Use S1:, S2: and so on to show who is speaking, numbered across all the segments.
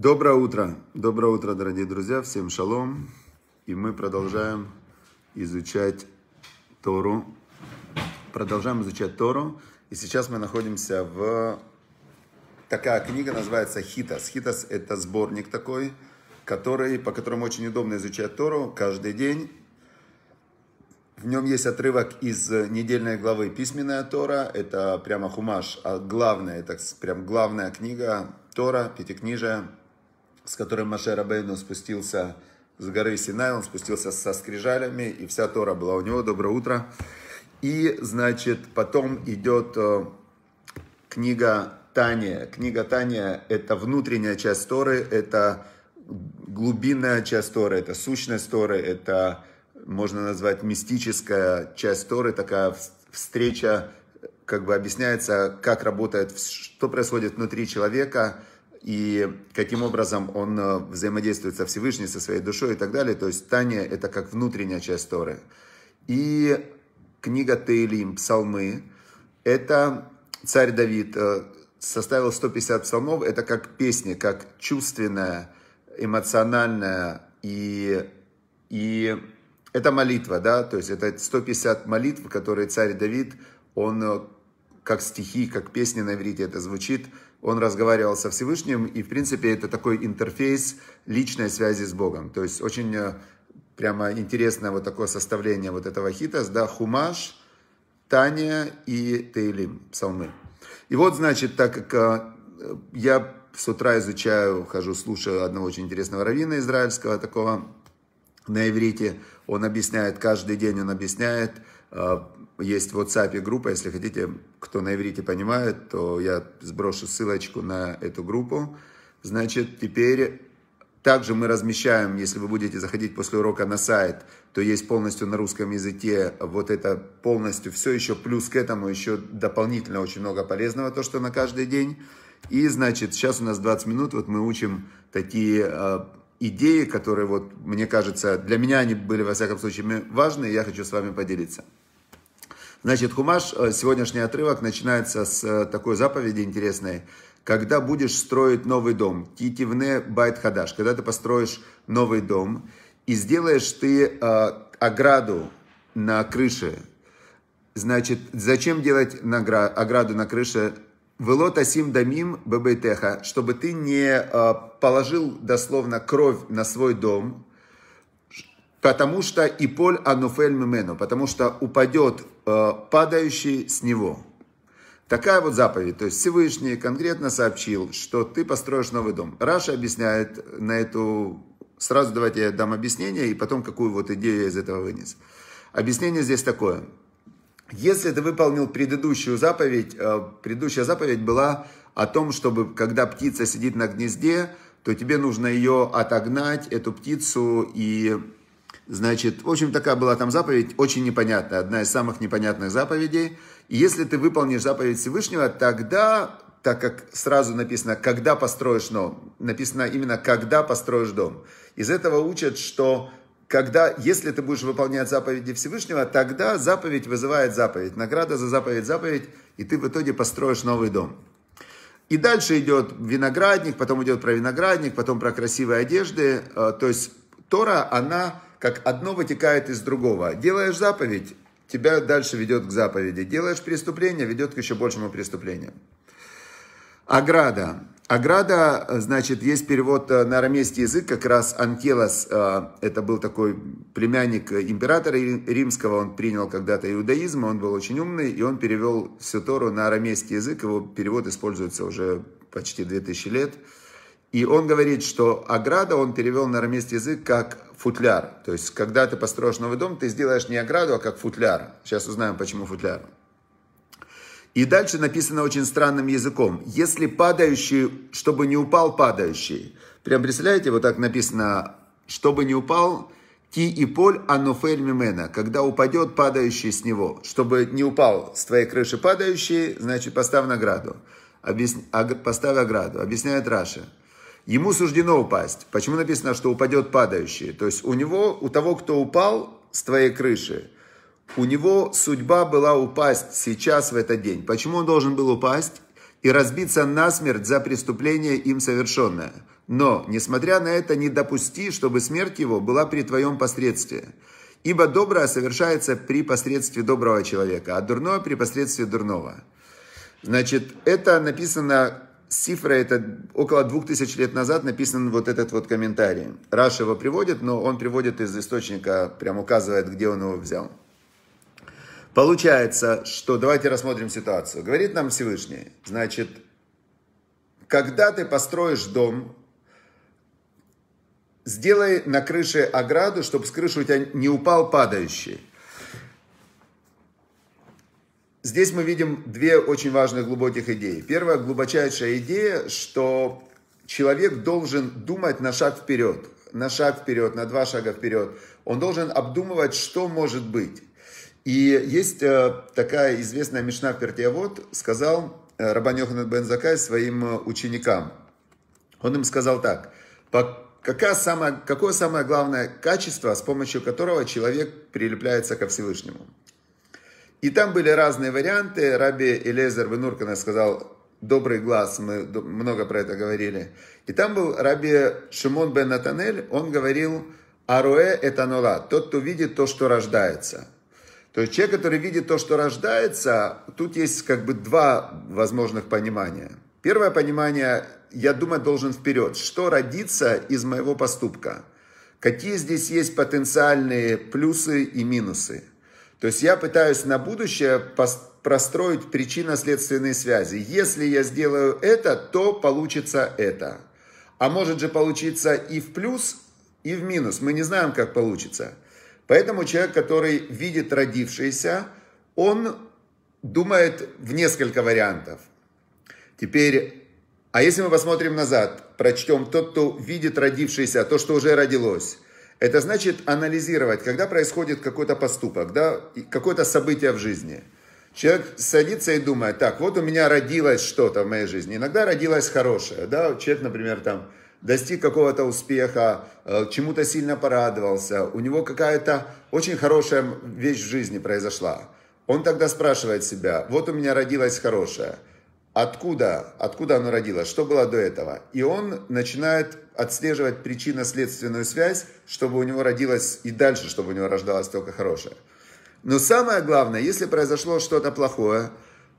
S1: Доброе утро! Доброе утро, дорогие друзья! Всем шалом! И мы продолжаем изучать Тору. Продолжаем изучать Тору. И сейчас мы находимся в... Такая книга называется «Хитас». «Хитас» — это сборник такой, который, по которому очень удобно изучать Тору каждый день. В нем есть отрывок из недельной главы «Письменная Тора». Это прямо хумаш, а главная это прям главная книга Тора, Пятикнижие, с которым Маше Рабейну спустился с горы Синай, он спустился со скрижалями, и вся Тора была у него. Доброе утро. И, значит, потом идет э, книга Таня. Книга Таня – это внутренняя часть Торы, это глубинная часть Торы, это сущность Торы, это, можно назвать, мистическая часть Торы, такая встреча, как бы объясняется, как работает, что происходит внутри человека – и каким образом он э, взаимодействует со Всевышним, со своей душой и так далее. То есть Таня – это как внутренняя часть Торы. И книга Таилим, псалмы – это царь Давид э, составил 150 псалмов. Это как песни, как чувственная, эмоциональная и, и это молитва, да, то есть это 150 молитв, которые царь Давид, он э, как стихи, как песни на иврите это звучит. Он разговаривал со Всевышним, и, в принципе, это такой интерфейс личной связи с Богом. То есть очень э, прямо интересное вот такое составление вот этого хита, да, Хумаш, Таня и Тейлим, псалмы. И вот, значит, так как э, я с утра изучаю, хожу, слушаю одного очень интересного равина израильского, такого на иврите, он объясняет, каждый день он объясняет, э, есть в WhatsApp группа, если хотите, кто на иврите понимает, то я сброшу ссылочку на эту группу. Значит, теперь также мы размещаем, если вы будете заходить после урока на сайт, то есть полностью на русском языке вот это полностью все еще, плюс к этому еще дополнительно очень много полезного, то, что на каждый день. И, значит, сейчас у нас 20 минут, вот мы учим такие а, идеи, которые, вот, мне кажется, для меня они были, во всяком случае, важны, и я хочу с вами поделиться. Значит, Хумаш, э, сегодняшний отрывок начинается с э, такой заповеди интересной. Когда будешь строить новый дом, китивне байт хадаш, когда ты построишь новый дом, и сделаешь ты э, ограду на крыше, значит, зачем делать награ- ограду на крыше Велот асим дамим бебейтеха, чтобы ты не э, положил дословно кровь на свой дом, Потому что и поль ануфель мимену, потому что упадет э, падающий с него. Такая вот заповедь. То есть Всевышний конкретно сообщил, что ты построишь новый дом. Раша объясняет на эту... Сразу давайте я дам объяснение, и потом какую вот идею я из этого вынес. Объяснение здесь такое. Если ты выполнил предыдущую заповедь, э, предыдущая заповедь была о том, чтобы когда птица сидит на гнезде, то тебе нужно ее отогнать, эту птицу, и Значит, в общем, такая была там заповедь, очень непонятная, одна из самых непонятных заповедей. И если ты выполнишь заповедь Всевышнего, тогда, так как сразу написано, когда построишь дом, написано именно, когда построишь дом. Из этого учат, что когда, если ты будешь выполнять заповеди Всевышнего, тогда заповедь вызывает заповедь, награда за заповедь, заповедь, и ты в итоге построишь новый дом. И дальше идет виноградник, потом идет про виноградник, потом про красивые одежды. Э, то есть Тора, она как одно вытекает из другого. Делаешь заповедь, тебя дальше ведет к заповеди. Делаешь преступление, ведет к еще большему преступлению. Ограда. Ограда, значит, есть перевод э, на арамейский язык, как раз Анкелос, э, это был такой племянник императора римского, он принял когда-то иудаизм, он был очень умный, и он перевел всю Тору на арамейский язык, его перевод используется уже почти 2000 лет. И он говорит, что Аграда он перевел на арамейский язык как футляр. То есть, когда ты построишь новый дом, ты сделаешь не ограду, а как футляр. Сейчас узнаем, почему футляр. И дальше написано очень странным языком. Если падающий, чтобы не упал падающий. Прям представляете, вот так написано, чтобы не упал, ки и поль анофель мимена. Когда упадет падающий с него. Чтобы не упал с твоей крыши падающий, значит, поставь награду. Объясня... Поставь ограду. Объясняет Раша ему суждено упасть. Почему написано, что упадет падающий? То есть у него, у того, кто упал с твоей крыши, у него судьба была упасть сейчас в этот день. Почему он должен был упасть? и разбиться насмерть за преступление им совершенное. Но, несмотря на это, не допусти, чтобы смерть его была при твоем посредстве. Ибо доброе совершается при посредстве доброго человека, а дурное при посредстве дурного. Значит, это написано Сифра это около двух тысяч лет назад написан вот этот вот комментарий. Раш его приводит, но он приводит из источника, прям указывает, где он его взял. Получается, что давайте рассмотрим ситуацию. Говорит нам Всевышний, значит, когда ты построишь дом, сделай на крыше ограду, чтобы с крыши у тебя не упал падающий. Здесь мы видим две очень важных глубоких идеи. Первая глубочайшая идея, что человек должен думать на шаг вперед, на шаг вперед, на два шага вперед. Он должен обдумывать, что может быть. И есть э, такая известная Мишна в Пертиавод, сказал э, Бен Закай своим э, ученикам. Он им сказал так, какая самая, какое самое главное качество, с помощью которого человек прилепляется ко Всевышнему? И там были разные варианты. Раби Элезер Бенуркана сказал «Добрый глаз», мы много про это говорили. И там был Раби Шимон бен Натанель, он говорил «Аруэ этанола», «Тот, кто видит то, что рождается». То есть человек, который видит то, что рождается, тут есть как бы два возможных понимания. Первое понимание, я думать должен вперед, что родится из моего поступка, какие здесь есть потенциальные плюсы и минусы – то есть я пытаюсь на будущее простроить причинно-следственные связи. Если я сделаю это, то получится это. А может же получиться и в плюс, и в минус. Мы не знаем, как получится. Поэтому человек, который видит родившийся, он думает в несколько вариантов. Теперь, а если мы посмотрим назад, прочтем тот, кто видит родившийся, то, что уже родилось – это значит анализировать, когда происходит какой-то поступок, да, какое-то событие в жизни. Человек садится и думает, так, вот у меня родилось что-то в моей жизни. Иногда родилось хорошее, да, человек, например, там, достиг какого-то успеха, э, чему-то сильно порадовался, у него какая-то очень хорошая вещь в жизни произошла. Он тогда спрашивает себя, вот у меня родилось хорошее – Откуда? Откуда оно родилось? Что было до этого? И он начинает отслеживать причинно-следственную связь, чтобы у него родилось и дальше, чтобы у него рождалось только хорошее. Но самое главное, если произошло что-то плохое,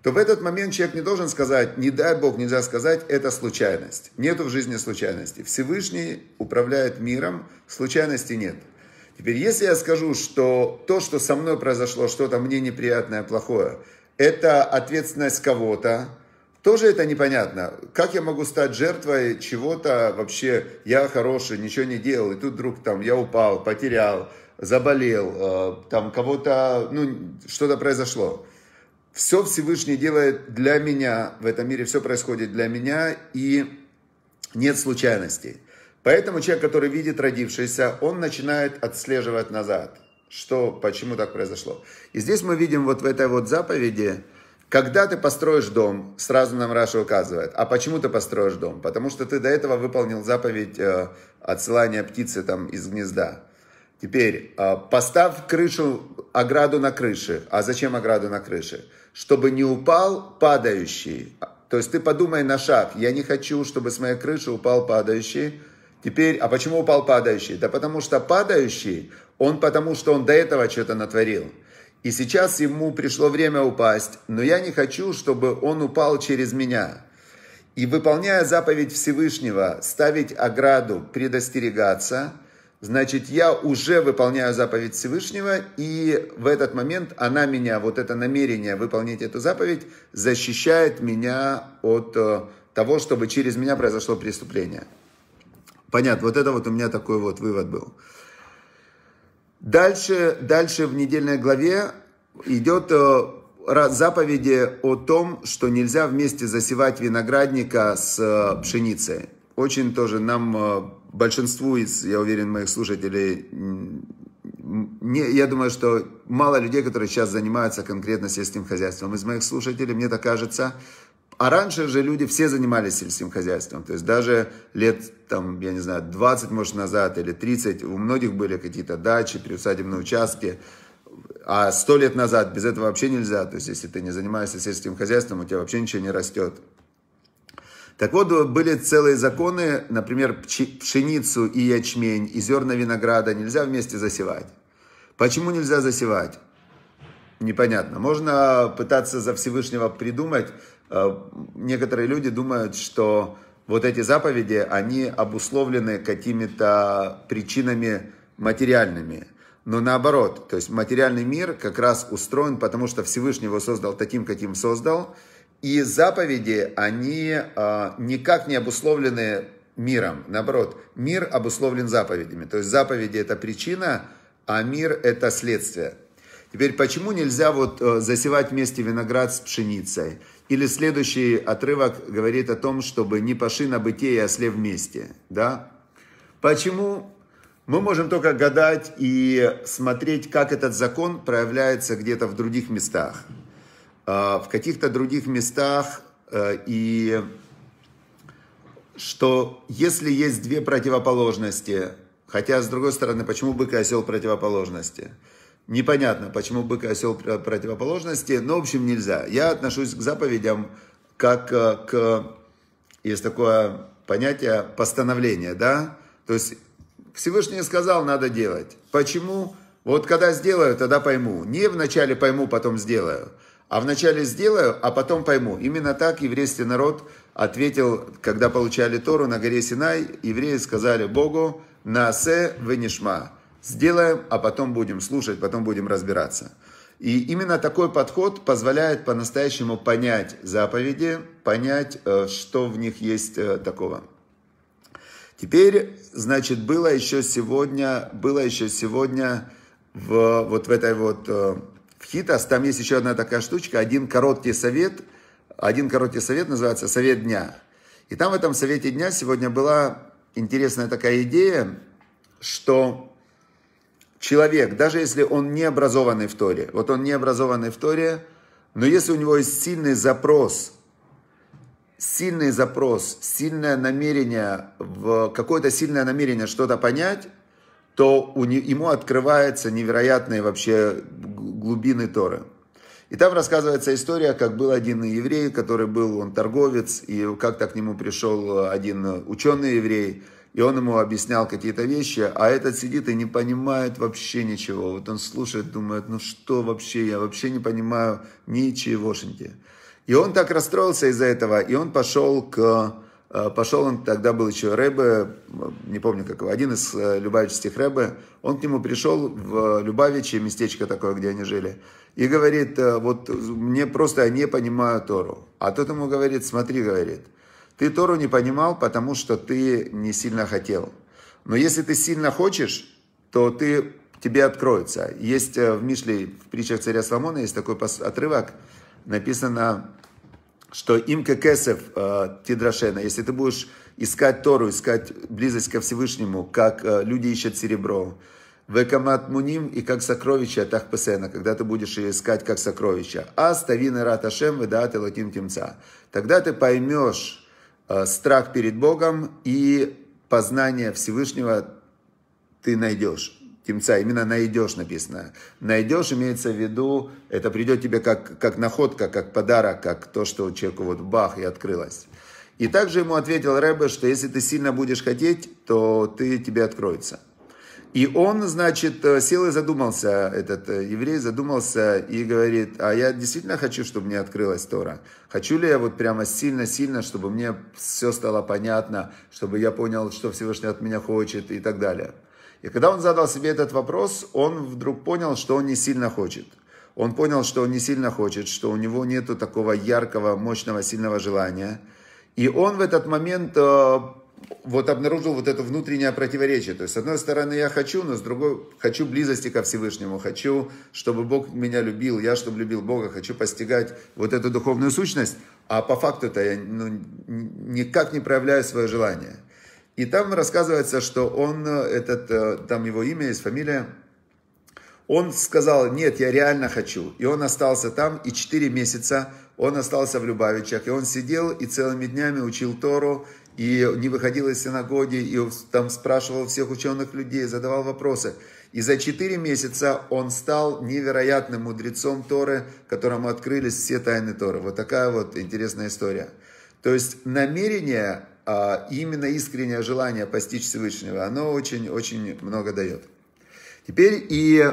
S1: то в этот момент человек не должен сказать, не дай Бог, нельзя сказать, это случайность. Нету в жизни случайности. Всевышний управляет миром, случайности нет. Теперь, если я скажу, что то, что со мной произошло, что-то мне неприятное, плохое, это ответственность кого-то, тоже это непонятно. Как я могу стать жертвой чего-то вообще? Я хороший, ничего не делал, и тут вдруг там я упал, потерял, заболел, э, там кого-то, ну, что-то произошло. Все Всевышний делает для меня, в этом мире все происходит для меня, и нет случайностей. Поэтому человек, который видит родившийся, он начинает отслеживать назад, что, почему так произошло. И здесь мы видим вот в этой вот заповеди, когда ты построишь дом, сразу нам Раша указывает, а почему ты построишь дом? Потому что ты до этого выполнил заповедь э, отсылания птицы там из гнезда. Теперь, э, поставь крышу, ограду на крыше. А зачем ограду на крыше? Чтобы не упал падающий. То есть ты подумай на шаг. Я не хочу, чтобы с моей крыши упал падающий. Теперь, а почему упал падающий? Да потому что падающий, он потому что он до этого что-то натворил. И сейчас ему пришло время упасть, но я не хочу, чтобы он упал через меня. И выполняя заповедь Всевышнего, ставить ограду, предостерегаться, значит, я уже выполняю заповедь Всевышнего, и в этот момент она меня, вот это намерение выполнить эту заповедь, защищает меня от э, того, чтобы через меня произошло преступление. Понятно, вот это вот у меня такой вот вывод был. Дальше, дальше в недельной главе идет э, заповеди о том, что нельзя вместе засевать виноградника с э, пшеницей. Очень тоже нам, э, большинству из, я уверен, моих слушателей, не, я думаю, что мало людей, которые сейчас занимаются конкретно сельским хозяйством. Из моих слушателей, мне так кажется, а раньше же люди все занимались сельским хозяйством. То есть даже лет, там, я не знаю, 20, может, назад или 30, у многих были какие-то дачи, приусадебные участки. А сто лет назад без этого вообще нельзя. То есть если ты не занимаешься сельским хозяйством, у тебя вообще ничего не растет. Так вот, были целые законы, например, пшеницу и ячмень, и зерна винограда нельзя вместе засевать. Почему нельзя засевать? непонятно. Можно пытаться за Всевышнего придумать, Э, некоторые люди думают, что вот эти заповеди, они обусловлены какими-то причинами материальными. Но наоборот, то есть материальный мир как раз устроен, потому что Всевышний его создал таким, каким создал. И заповеди, они э, никак не обусловлены миром. Наоборот, мир обусловлен заповедями. То есть заповеди это причина, а мир это следствие. Теперь, почему нельзя вот э, засевать вместе виноград с пшеницей? Или следующий отрывок говорит о том, чтобы не паши на бытие и осле вместе. Да? Почему? Мы можем только гадать и смотреть, как этот закон проявляется где-то в других местах. А, в каких-то других местах э, и что если есть две противоположности, хотя с другой стороны, почему бык и осел противоположности – Непонятно, почему бык и осел противоположности, но, в общем, нельзя. Я отношусь к заповедям как э, к... Есть такое понятие постановления, да? То есть Всевышний сказал, надо делать. Почему? Вот когда сделаю, тогда пойму. Не вначале пойму, потом сделаю. А вначале сделаю, а потом пойму. Именно так еврейский народ ответил, когда получали Тору на горе Синай. Евреи сказали Богу, «Насе венишма». Сделаем, а потом будем слушать, потом будем разбираться. И именно такой подход позволяет по-настоящему понять заповеди, понять, э, что в них есть э, такого. Теперь, значит, было еще сегодня, было еще сегодня в, вот в этой вот э, в Хитас, там есть еще одна такая штучка, один короткий совет, один короткий совет называется «Совет дня». И там в этом совете дня сегодня была интересная такая идея, что человек, даже если он не образованный в Торе, вот он не образованный в Торе, но если у него есть сильный запрос, сильный запрос, сильное намерение, в какое-то сильное намерение что-то понять, то у не, ему открываются невероятные вообще глубины Торы. И там рассказывается история, как был один еврей, который был, он торговец, и как-то к нему пришел один ученый еврей – и он ему объяснял какие-то вещи, а этот сидит и не понимает вообще ничего. Вот он слушает, думает, ну что вообще, я вообще не понимаю ничегошеньки. И он так расстроился из-за этого, и он пошел к... Э, пошел он, тогда был еще Рэбе, не помню как его, один из э, любавических Рэбе, он к нему пришел в э, Любавиче, местечко такое, где они жили, и говорит, вот мне просто не понимаю Тору. А тот ему говорит, смотри, говорит, ты Тору не понимал, потому что ты не сильно хотел. Но если ты сильно хочешь, то ты, тебе откроется. Есть э, в Мишле, в притчах царя Соломона, есть такой отрывок, написано, что им кесев э, тидрашена, если ты будешь искать Тору, искать близость ко Всевышнему, как э, люди ищут серебро, векамат муним и как сокровища так песена, когда ты будешь искать как сокровища. А ставина раташем ведаат латим тимца. Тогда ты поймешь, Э, страх перед Богом и познание Всевышнего ты найдешь. Тимца, именно найдешь написано. Найдешь, имеется в виду, это придет тебе как, как находка, как подарок, как то, что у человеку вот бах и открылось. И также ему ответил Рэбе, что если ты сильно будешь хотеть, то ты, тебе откроется. И он, значит, э, сел и задумался, этот э, еврей задумался и говорит, а я действительно хочу, чтобы мне открылась Тора. Хочу ли я вот прямо сильно-сильно, чтобы мне все стало понятно, чтобы я понял, что Всевышний от меня хочет и так далее. И когда он задал себе этот вопрос, он вдруг понял, что он не сильно хочет. Он понял, что он не сильно хочет, что у него нету такого яркого, мощного, сильного желания. И он в этот момент э, вот обнаружил вот это внутреннее противоречие. То есть, с одной стороны, я хочу, но с другой, хочу близости ко Всевышнему, хочу, чтобы Бог меня любил, я, чтобы любил Бога, хочу постигать вот эту духовную сущность, а по факту-то я ну, никак не проявляю свое желание. И там рассказывается, что он, э, этот, э, там его имя есть, фамилия, он сказал, нет, я реально хочу. И он остался там, и четыре месяца он остался в Любавичах. И он сидел и целыми днями учил Тору, и не выходил из синагоги, и там спрашивал всех ученых людей, задавал вопросы. И за четыре месяца он стал невероятным мудрецом Торы, которому открылись все тайны Торы. Вот такая вот интересная история. То есть намерение, а именно искреннее желание постичь Всевышнего, оно очень-очень много дает. Теперь и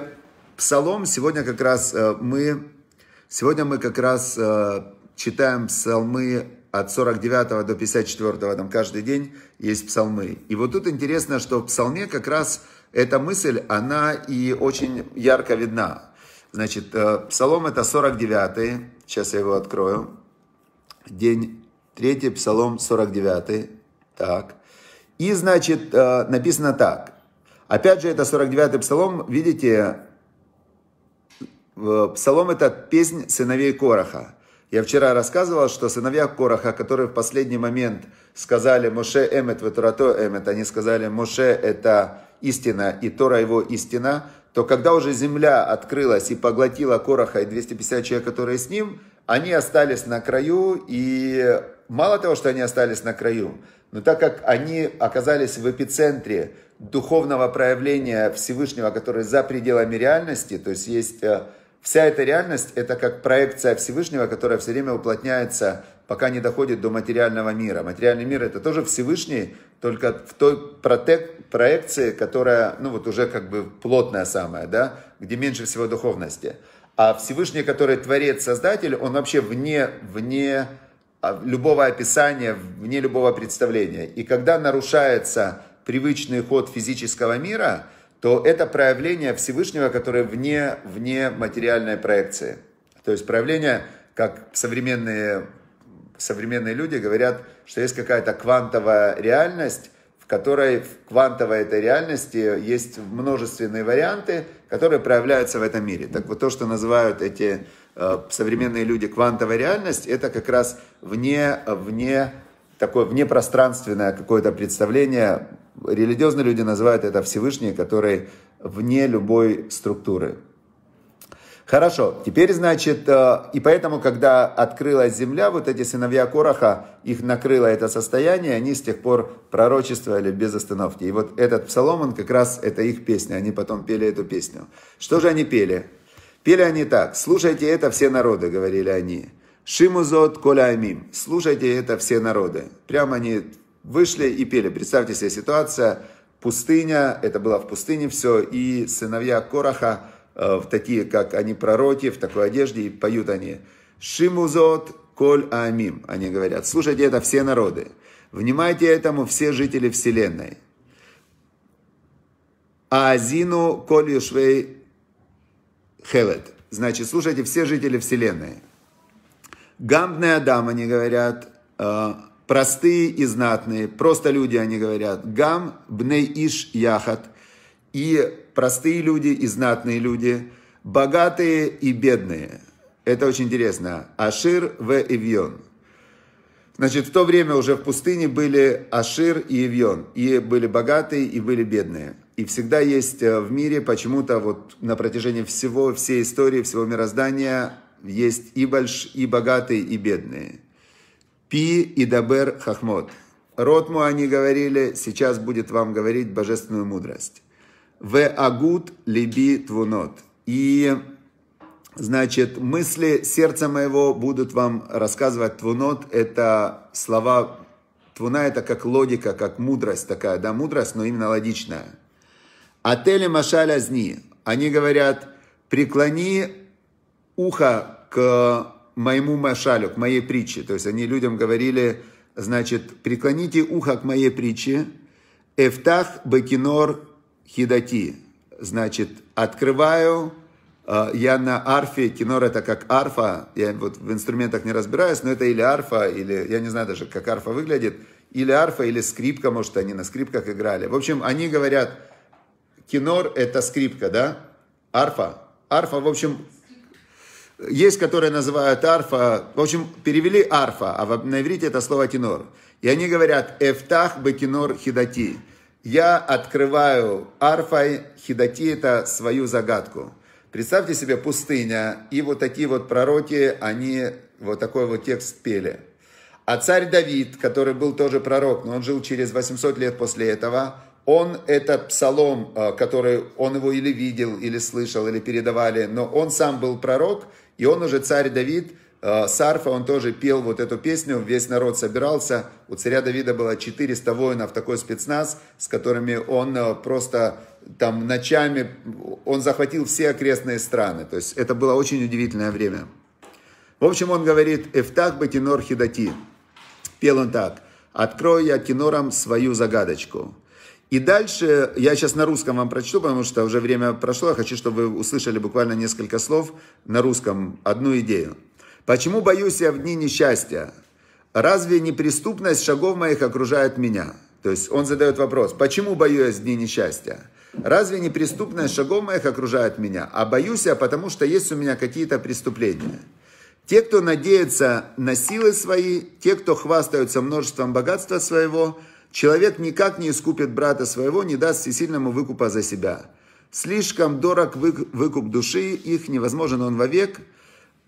S1: Псалом сегодня как раз э, мы, сегодня мы как раз э, читаем псалмы от 49 до 54, там каждый день есть псалмы. И вот тут интересно, что в псалме как раз эта мысль, она и очень ярко видна. Значит, э, псалом это 49, сейчас я его открою, день 3, псалом 49, так. И, значит, э, написано так. Опять же, это 49-й псалом, видите, э, псалом это песнь сыновей Короха. Я вчера рассказывал, что сыновья Кораха, которые в последний момент сказали «Моше эмет ветурато эмет», они сказали «Моше – это истина, и Тора его истина», то когда уже земля открылась и поглотила Кораха и 250 человек, которые с ним, они остались на краю, и мало того, что они остались на краю, но так как они оказались в эпицентре духовного проявления Всевышнего, который за пределами реальности, то есть есть э, Вся эта реальность – это как проекция Всевышнего, которая все время уплотняется, пока не доходит до материального мира. Материальный мир – это тоже Всевышний, только в той протек, проекции, которая, ну вот уже как бы плотная самая, да, где меньше всего духовности. А Всевышний, который творец, создатель, он вообще вне, вне а, любого описания, вне любого представления. И когда нарушается привычный ход физического мира – то это проявление Всевышнего, которое вне, вне материальной проекции. То есть проявление, как современные, современные люди говорят, что есть какая-то квантовая реальность, в которой в квантовой этой реальности есть множественные варианты, которые проявляются в этом мире. Так вот то, что называют эти э, современные люди квантовая реальность, это как раз вне, вне такое внепространственное какое-то представление Религиозные люди называют это Всевышний, который вне любой структуры. Хорошо, теперь, значит, э, и поэтому, когда открылась земля, вот эти сыновья Кораха, их накрыло это состояние, они с тех пор пророчествовали без остановки. И вот этот псалом, он как раз, это их песня, они потом пели эту песню. Что же они пели? Пели они так, слушайте это все народы, говорили они. Шимузот коля амим, слушайте это все народы. Прямо они Вышли и пели. Представьте себе ситуация, пустыня, это была в пустыне все, и сыновья Кораха, э, в такие, как они пророки, в такой одежде, и поют они «Шимузот коль амим. они говорят. Слушайте это все народы. Внимайте этому все жители Вселенной. Аазину коль юшвей хелет. Значит, слушайте все жители Вселенной. Гамбный Адам, они говорят, э, Простые и знатные, просто люди, они говорят. Гам, бней иш, яхат. И простые люди, и знатные люди, богатые и бедные. Это очень интересно. Ашир в Эвьон. Значит, в то время уже в пустыне были Ашир и Евьон. И были богатые, и были бедные. И всегда есть э, в мире почему-то вот на протяжении всего, всей истории, всего мироздания есть и большие и богатые, и бедные. Пи и Дабер Хахмот. Ротму они говорили, сейчас будет вам говорить божественную мудрость. В агут либи твунот. И, значит, мысли сердца моего будут вам рассказывать твунот. Это слова твуна, это как логика, как мудрость такая, да, мудрость, но именно логичная. Отели машаля зни. Они говорят, преклони ухо к моему машалю, к моей притче. То есть они людям говорили, значит, преклоните ухо к моей притче, эфтах бекинор хидати. Значит, открываю э, я на арфе, кинор это как арфа, я вот в инструментах не разбираюсь, но это или арфа, или я не знаю даже, как арфа выглядит, или арфа, или скрипка, может, они на скрипках играли. В общем, они говорят, кинор это скрипка, да? Арфа. Арфа, в общем, есть, которые называют арфа, в общем, перевели арфа, а на иврите это слово тенор. И они говорят «эфтах бы тенор хидати». «Я открываю арфой хидати» – это свою загадку. Представьте себе пустыня, и вот такие вот пророки, они вот такой вот текст пели. А царь Давид, который был тоже пророк, но он жил через 800 лет после этого, он этот псалом, э, который он его или видел, или слышал, или передавали, но он сам был пророк, и он уже, царь Давид, э, Сарфа, он тоже пел вот эту песню, весь народ собирался. У царя Давида было 400 воинов, такой спецназ, с которыми он э, просто там ночами, он захватил все окрестные страны. То есть это было очень удивительное время. В общем, он говорит, «Эфтах бы кинор хидати». Пел он так, "Открой я кинорам свою загадочку». И дальше, я сейчас на русском вам прочту, потому что уже время прошло, я хочу, чтобы вы услышали буквально несколько слов на русском, одну идею. «Почему боюсь я в дни несчастья? Разве неприступность шагов моих окружает меня?» То есть он задает вопрос, почему боюсь в дни несчастья? Разве неприступность шагов моих окружает меня? А боюсь я, потому что есть у меня какие-то преступления. Те, кто надеется на силы свои, те, кто хвастаются множеством богатства своего – Человек никак не искупит брата своего, не даст всесильному выкупа за себя. Слишком дорог выкуп души, их невозможен он вовек,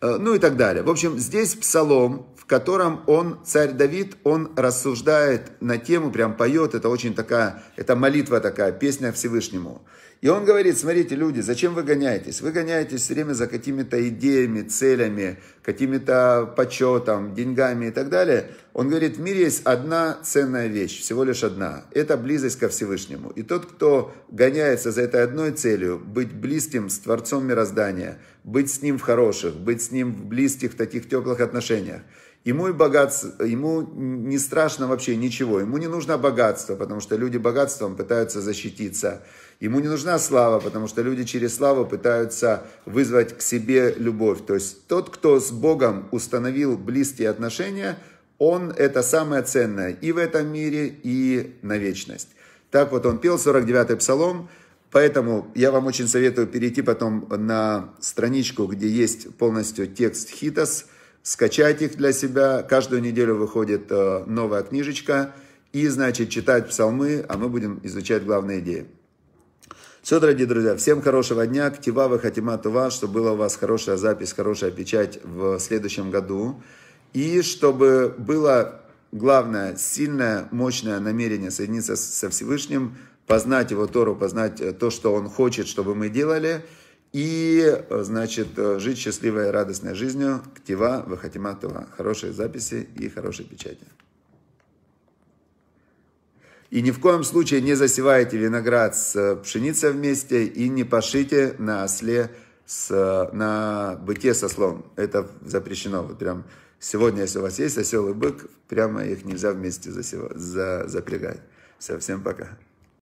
S1: э, ну и так далее. В общем, здесь псалом, в котором он, царь Давид, он рассуждает на тему, прям поет, это очень такая, это молитва такая, песня Всевышнему. И он говорит, смотрите, люди, зачем вы гоняетесь? Вы гоняетесь все время за какими-то идеями, целями, какими-то почетом, деньгами и так далее. Он говорит, в мире есть одна ценная вещь, всего лишь одна. Это близость ко Всевышнему. И тот, кто гоняется за этой одной целью, быть близким с Творцом мироздания, быть с ним в хороших, быть с ним в близких, в таких теплых отношениях, Ему и богатство, ему не страшно вообще ничего, ему не нужно богатство, потому что люди богатством пытаются защититься. Ему не нужна слава, потому что люди через славу пытаются вызвать к себе любовь. То есть тот, кто с Богом установил близкие отношения – он – это самое ценное и в этом мире, и на вечность. Так вот он пел 49-й псалом, поэтому я вам очень советую перейти потом на страничку, где есть полностью текст хитос, скачать их для себя. Каждую неделю выходит э, новая книжечка и, значит, читать псалмы, а мы будем изучать главные идеи. Все, дорогие друзья, всем хорошего дня, ктива, хатима, тува, чтобы была у вас хорошая запись, хорошая печать в следующем году. И чтобы было, главное, сильное, мощное намерение соединиться со Всевышним, познать Его Тору, познать э, то, что Он хочет, чтобы мы делали, и, э, значит, э, жить счастливой и радостной жизнью, ктива, вахатима това, хорошие записи и хорошие печати. И ни в коем случае не засевайте виноград с пшеницей вместе и не пошите на осле с, на быте со слом. Это запрещено. Вот прям Сегодня, если у вас есть осел и бык, прямо их нельзя вместе засевать, за, запрягать. Все, всем пока.